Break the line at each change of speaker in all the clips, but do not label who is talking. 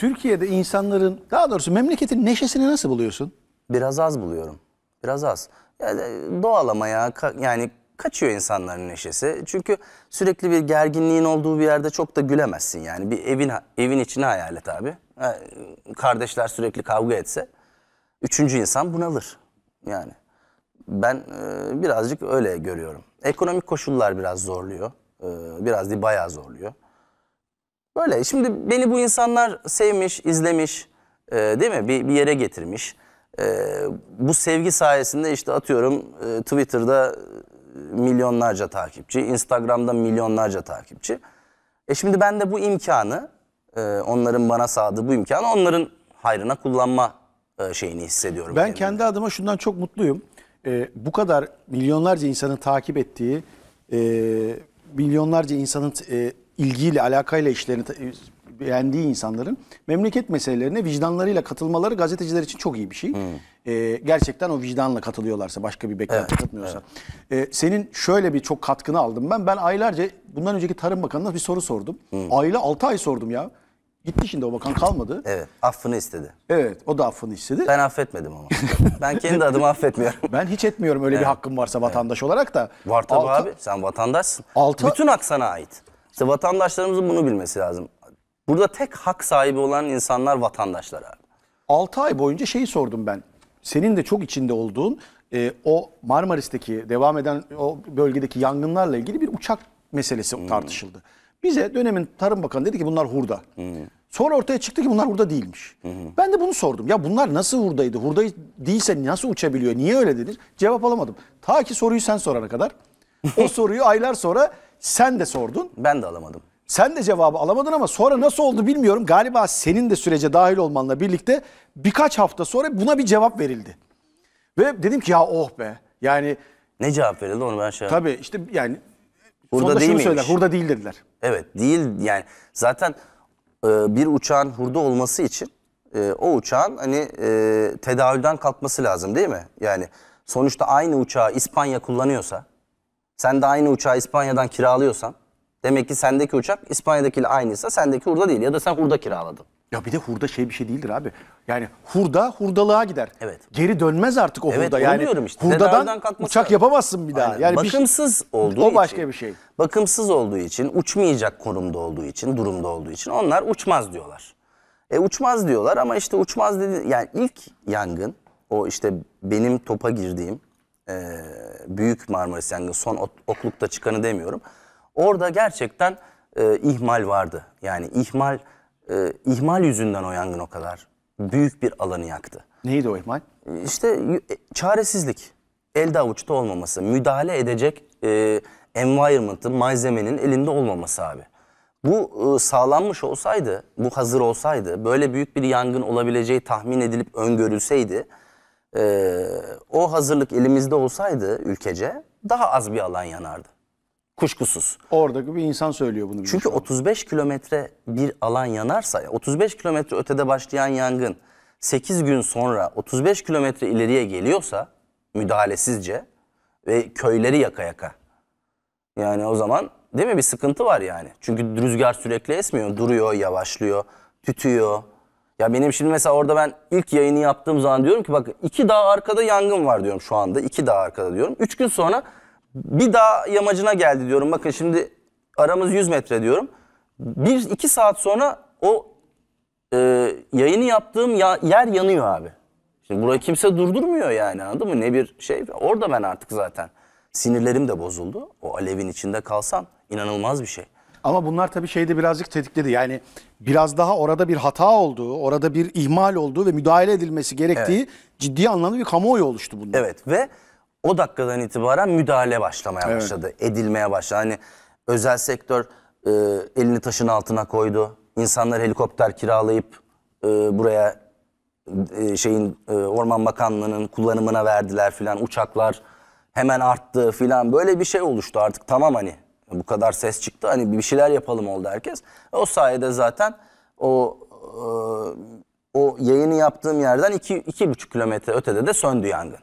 Türkiye'de insanların daha doğrusu memleketin neşesini nasıl buluyorsun? Biraz az buluyorum. Biraz az. Yani doğal ama ya ka yani kaçıyor insanların neşesi. Çünkü sürekli bir gerginliğin olduğu bir yerde çok da gülemezsin yani. Bir evin evin içine hayal et abi. Kardeşler sürekli kavga etse üçüncü insan bunalır yani. Ben e, birazcık öyle görüyorum. Ekonomik koşullar biraz zorluyor. E, biraz değil bayağı zorluyor. Öyle. şimdi beni bu insanlar sevmiş, izlemiş e, değil mi? Bir, bir yere getirmiş. E, bu sevgi sayesinde işte atıyorum e, Twitter'da e, milyonlarca takipçi, Instagram'da milyonlarca takipçi. E şimdi ben de bu imkanı, e, onların bana sağladığı bu imkanı onların hayrına kullanma e, şeyini hissediyorum. Ben kendi adıma şundan
çok mutluyum. E, bu kadar milyonlarca insanın takip ettiği, e, milyonlarca insanın e, ilgiyle, alakayla işlerini beğendiği insanların memleket meselelerine vicdanlarıyla katılmaları gazeteciler için çok iyi bir şey. Hmm. Ee, gerçekten o vicdanla katılıyorlarsa, başka bir beklenti evet, katmıyorsa. Evet. Ee, senin şöyle bir çok katkını aldım ben. Ben aylarca bundan önceki Tarım Bakanı'na bir soru sordum. Hmm. Aile 6 ay sordum ya. Gitti şimdi o bakan kalmadı. Evet. Affını istedi. Evet. O da affını istedi.
Ben affetmedim ama. ben kendi adımı affetmiyorum. Ben hiç etmiyorum öyle evet. bir hakkım varsa vatandaş evet. olarak da. Var tabii altı, abi. Sen vatandaşsın. Altı, Bütün aksana ait. İşte vatandaşlarımızın bunu bilmesi lazım. Burada tek hak sahibi olan insanlar vatandaşlar abi.
6 ay boyunca şeyi sordum ben. Senin de çok içinde olduğun e, o Marmaris'teki devam eden o bölgedeki yangınlarla ilgili bir uçak meselesi hmm. tartışıldı. Bize dönemin Tarım Bakanı dedi ki bunlar hurda. Hmm. Sonra ortaya çıktı ki bunlar hurda değilmiş. Hmm. Ben de bunu sordum. Ya bunlar nasıl hurdaydı? Hurda değilse nasıl uçabiliyor? Niye öyle denir? Cevap alamadım. Ta ki soruyu sen sorana kadar. o soruyu aylar sonra sen de sordun. Ben de alamadım. Sen de cevabı alamadın ama sonra nasıl oldu bilmiyorum. Galiba senin de sürece dahil olmanla birlikte birkaç hafta sonra buna bir cevap verildi. Ve dedim ki ya oh be.
Yani ne cevap verildi onu ben şey Tabii işte yani Burada değil miymiş? Hurda değil dediler. Evet değil yani zaten e, bir uçağın hurda olması için e, o uçağın hani e, tedavülden kalkması lazım değil mi? Yani sonuçta aynı uçağı İspanya kullanıyorsa sen de aynı uçağı İspanya'dan kiralıyorsan demek ki sendeki uçak İspanya'dakiyle aynıysa sendeki hurda değil ya da sen hurda kiraladın. Ya bir de hurda şey bir şey değildir abi. Yani hurda hurdalığa gider. Evet. Geri dönmez artık o evet, hurda. Yani diyorum işte. hurdadan uçak var. yapamazsın bir daha. Aynen. Yani bakımsız bir, olduğu o başka için, bir şey. Bakımsız olduğu için, uçmayacak konumda olduğu için, durumda olduğu için onlar uçmaz diyorlar. E uçmaz diyorlar ama işte uçmaz dedi yani ilk yangın o işte benim topa girdiğim e, büyük Marmaris yangını son oklukta çıkanı demiyorum. Orada gerçekten e, ihmal vardı. Yani ihmal e, ihmal yüzünden o yangın o kadar büyük bir alanı yaktı. Neydi o ihmal? E, işte e, çaresizlik, elde avuçta olmaması, müdahale edecek e, environment'ın, malzemenin elinde olmaması abi. Bu e, sağlanmış olsaydı, bu hazır olsaydı, böyle büyük bir yangın olabileceği tahmin edilip öngörülseydi e, o hazırlık elimizde olsaydı ülkece daha az bir alan yanardı. Kuşkusuz. Oradaki bir insan söylüyor bunu. Çünkü 35 kilometre bir alan yanarsa, 35 kilometre ötede başlayan yangın 8 gün sonra 35 kilometre ileriye geliyorsa müdahalesizce ve köyleri yaka yaka. Yani o zaman değil mi bir sıkıntı var yani. Çünkü rüzgar sürekli esmiyor, duruyor, yavaşlıyor, tütüyor. Ya benim şimdi mesela orada ben ilk yayını yaptığım zaman diyorum ki bak iki dağ arkada yangın var diyorum şu anda. iki dağ arkada diyorum. Üç gün sonra bir dağ yamacına geldi diyorum. Bakın şimdi aramız 100 metre diyorum. Bir iki saat sonra o e, yayını yaptığım ya, yer yanıyor abi. Şimdi burayı kimse durdurmuyor yani anladın mı? Ne bir şey. Orada ben artık zaten sinirlerim de bozuldu. O alevin içinde kalsan inanılmaz bir şey. Ama bunlar tabii şeyde birazcık tetikledi. Yani
biraz daha orada bir hata olduğu, orada bir ihmal olduğu ve müdahale edilmesi gerektiği evet. ciddi anlamda bir kamuoyu oluştu bunda.
Evet ve o dakikadan itibaren müdahale başlamaya evet. başladı, edilmeye başladı. Hani özel sektör e, elini taşın altına koydu. İnsanlar helikopter kiralayıp e, buraya e, şeyin e, Orman Bakanlığı'nın kullanımına verdiler filan uçaklar hemen arttı filan böyle bir şey oluştu artık tamam hani bu kadar ses çıktı hani bir şeyler yapalım oldu herkes. O sayede zaten o e, o yayını yaptığım yerden iki, iki buçuk kilometre ötede de söndü yangın.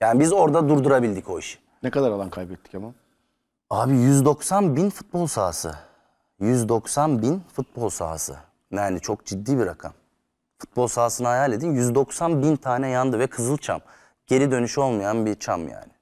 Yani biz orada durdurabildik o işi. Ne kadar alan kaybettik ama? Abi 190 bin futbol sahası. 190 bin futbol sahası. Yani çok ciddi bir rakam. Futbol sahasını hayal edin. 190 bin tane yandı ve Kızılçam. Geri dönüşü olmayan bir çam yani.